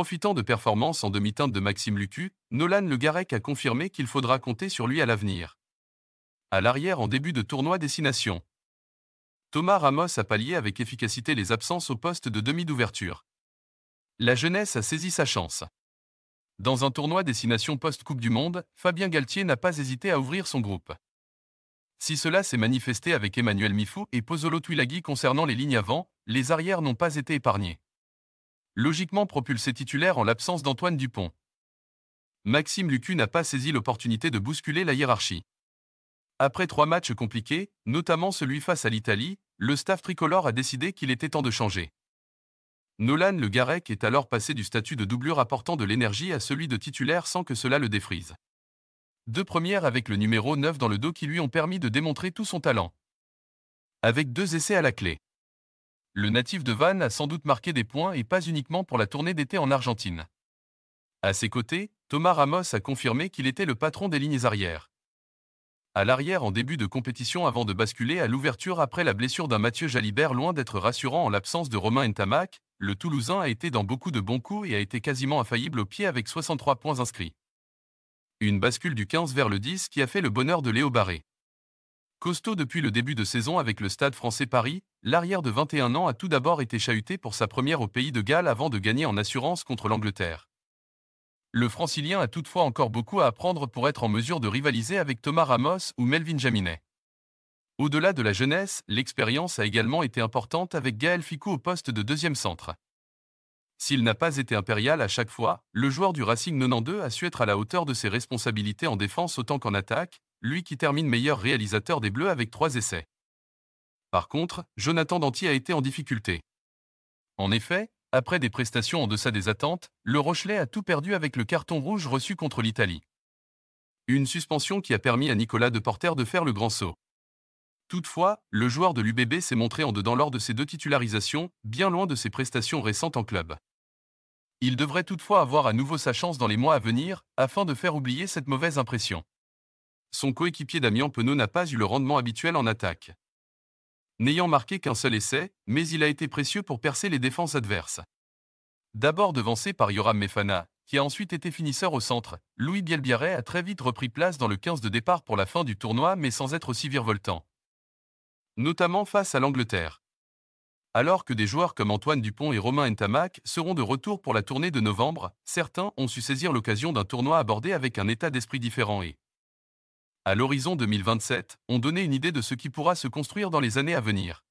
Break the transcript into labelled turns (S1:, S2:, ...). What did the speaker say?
S1: Profitant de performances en demi-teinte de Maxime Lucu, Nolan Le Garec a confirmé qu'il faudra compter sur lui à l'avenir. À l'arrière en début de tournoi Destination. Thomas Ramos a pallié avec efficacité les absences au poste de demi d'ouverture. La jeunesse a saisi sa chance. Dans un tournoi destination post-Coupe du Monde, Fabien Galtier n'a pas hésité à ouvrir son groupe. Si cela s'est manifesté avec Emmanuel Mifou et Pozzolo Twilaghi concernant les lignes avant, les arrières n'ont pas été épargnées logiquement propulsé titulaire en l'absence d'Antoine Dupont. Maxime Lucu n'a pas saisi l'opportunité de bousculer la hiérarchie. Après trois matchs compliqués, notamment celui face à l'Italie, le staff tricolore a décidé qu'il était temps de changer. Nolan Le Garec est alors passé du statut de doublure apportant de l'énergie à celui de titulaire sans que cela le défrise. Deux premières avec le numéro 9 dans le dos qui lui ont permis de démontrer tout son talent. Avec deux essais à la clé le natif de Vannes a sans doute marqué des points et pas uniquement pour la tournée d'été en Argentine. À ses côtés, Thomas Ramos a confirmé qu'il était le patron des lignes arrières. À l'arrière en début de compétition avant de basculer à l'ouverture après la blessure d'un Mathieu Jalibert loin d'être rassurant en l'absence de Romain Ntamak, le Toulousain a été dans beaucoup de bons coups et a été quasiment infaillible au pied avec 63 points inscrits. Une bascule du 15 vers le 10 qui a fait le bonheur de Léo Barré. Costaud depuis le début de saison avec le Stade français Paris, L'arrière de 21 ans a tout d'abord été chahuté pour sa première au pays de Galles avant de gagner en assurance contre l'Angleterre. Le francilien a toutefois encore beaucoup à apprendre pour être en mesure de rivaliser avec Thomas Ramos ou Melvin Jaminet. Au-delà de la jeunesse, l'expérience a également été importante avec Gaël Ficou au poste de deuxième centre. S'il n'a pas été impérial à chaque fois, le joueur du Racing 92 a su être à la hauteur de ses responsabilités en défense autant qu'en attaque, lui qui termine meilleur réalisateur des Bleus avec trois essais. Par contre, Jonathan Danty a été en difficulté. En effet, après des prestations en deçà des attentes, le Rochelet a tout perdu avec le carton rouge reçu contre l'Italie. Une suspension qui a permis à Nicolas Deporter de faire le grand saut. Toutefois, le joueur de l'UBB s'est montré en dedans lors de ses deux titularisations, bien loin de ses prestations récentes en club. Il devrait toutefois avoir à nouveau sa chance dans les mois à venir, afin de faire oublier cette mauvaise impression. Son coéquipier Damien Penaud n'a pas eu le rendement habituel en attaque n'ayant marqué qu'un seul essai, mais il a été précieux pour percer les défenses adverses. D'abord devancé par Yoram Mefana, qui a ensuite été finisseur au centre, Louis bielbiaret a très vite repris place dans le 15 de départ pour la fin du tournoi mais sans être aussi virevoltant. Notamment face à l'Angleterre. Alors que des joueurs comme Antoine Dupont et Romain Ntamak seront de retour pour la tournée de novembre, certains ont su saisir l'occasion d'un tournoi abordé avec un état d'esprit différent et à l'horizon 2027, ont donné une idée de ce qui pourra se construire dans les années à venir.